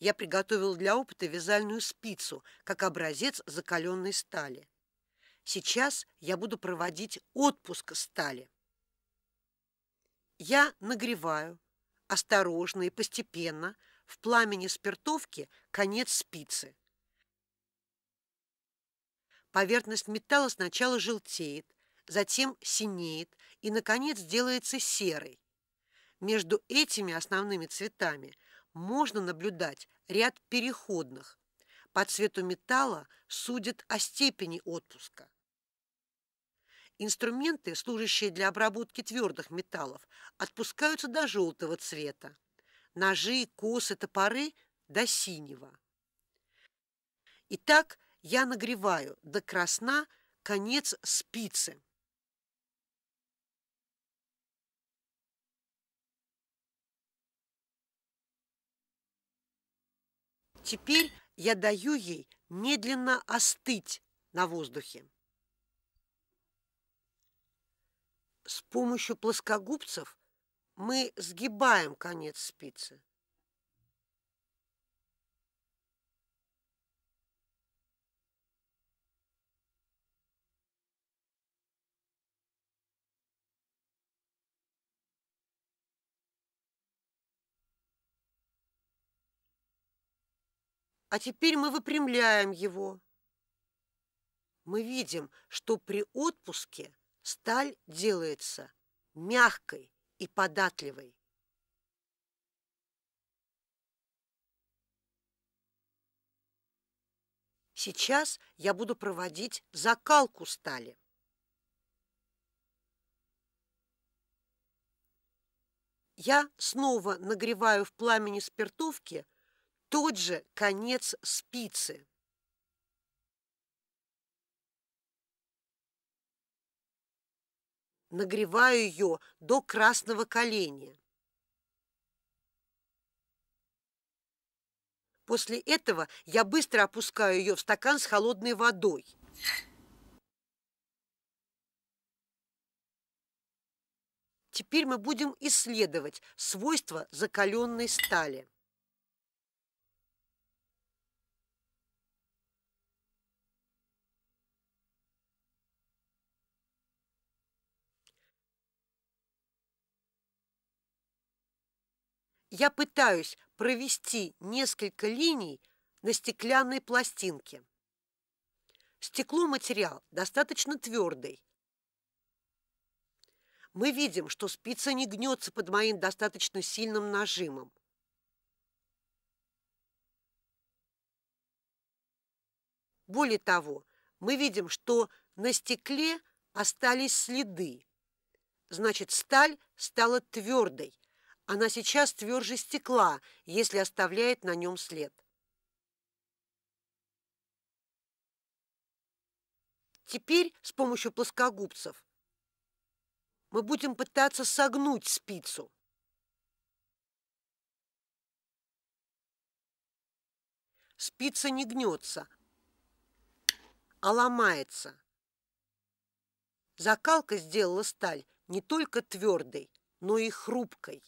я приготовил для опыта вязальную спицу, как образец закаленной стали. Сейчас я буду проводить отпуск стали. Я нагреваю, осторожно и постепенно, в пламени спиртовки конец спицы. Поверхность металла сначала желтеет, затем синеет и, наконец, делается серой. Между этими основными цветами можно наблюдать ряд переходных. По цвету металла судят о степени отпуска. Инструменты, служащие для обработки твердых металлов, отпускаются до желтого цвета. Ножи, косы, топоры – до синего. Итак, я нагреваю до красна конец спицы. Теперь я даю ей медленно остыть на воздухе. С помощью плоскогубцев мы сгибаем конец спицы. а теперь мы выпрямляем его. Мы видим, что при отпуске сталь делается мягкой и податливой. Сейчас я буду проводить закалку стали. Я снова нагреваю в пламени спиртовки тот же конец спицы. Нагреваю ее до красного коления. После этого я быстро опускаю ее в стакан с холодной водой. Теперь мы будем исследовать свойства закаленной стали. я пытаюсь провести несколько линий на стеклянной пластинке. Стекло – материал достаточно твердый. Мы видим, что спица не гнется под моим достаточно сильным нажимом. Более того, мы видим, что на стекле остались следы. Значит, сталь стала твердой. Она сейчас тверже стекла, если оставляет на нем след. Теперь с помощью плоскогубцев мы будем пытаться согнуть спицу. Спица не гнется, а ломается. Закалка сделала сталь не только твердой, но и хрупкой.